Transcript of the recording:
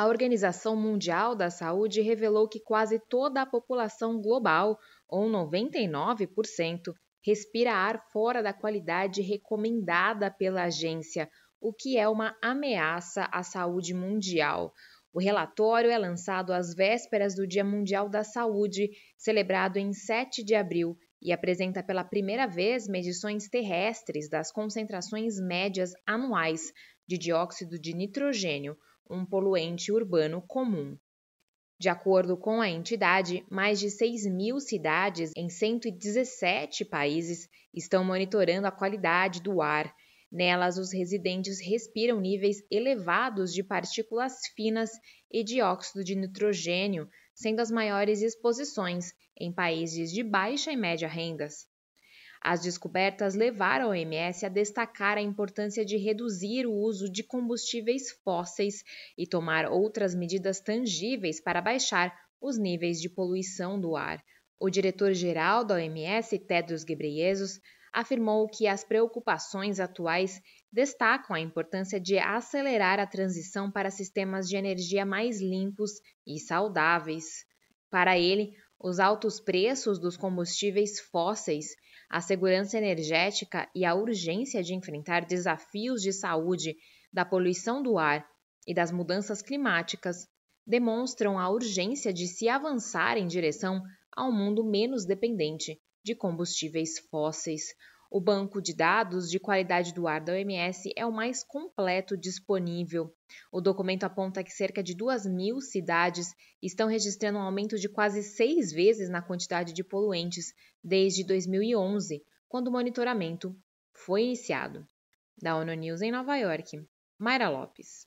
A Organização Mundial da Saúde revelou que quase toda a população global, ou 99%, respira ar fora da qualidade recomendada pela agência, o que é uma ameaça à saúde mundial. O relatório é lançado às vésperas do Dia Mundial da Saúde, celebrado em 7 de abril, e apresenta pela primeira vez medições terrestres das concentrações médias anuais de dióxido de nitrogênio, um poluente urbano comum. De acordo com a entidade, mais de 6 mil cidades em 117 países estão monitorando a qualidade do ar. Nelas, os residentes respiram níveis elevados de partículas finas e dióxido de nitrogênio, sendo as maiores exposições em países de baixa e média rendas. As descobertas levaram a OMS a destacar a importância de reduzir o uso de combustíveis fósseis e tomar outras medidas tangíveis para baixar os níveis de poluição do ar. O diretor-geral da OMS, Tedros Ghebreyesus, afirmou que as preocupações atuais destacam a importância de acelerar a transição para sistemas de energia mais limpos e saudáveis. Para ele, os altos preços dos combustíveis fósseis, a segurança energética e a urgência de enfrentar desafios de saúde, da poluição do ar e das mudanças climáticas demonstram a urgência de se avançar em direção ao mundo menos dependente de combustíveis fósseis. O banco de dados de qualidade do ar da OMS é o mais completo disponível. O documento aponta que cerca de 2 mil cidades estão registrando um aumento de quase seis vezes na quantidade de poluentes desde 2011, quando o monitoramento foi iniciado. Da ONU News em Nova York, Mayra Lopes.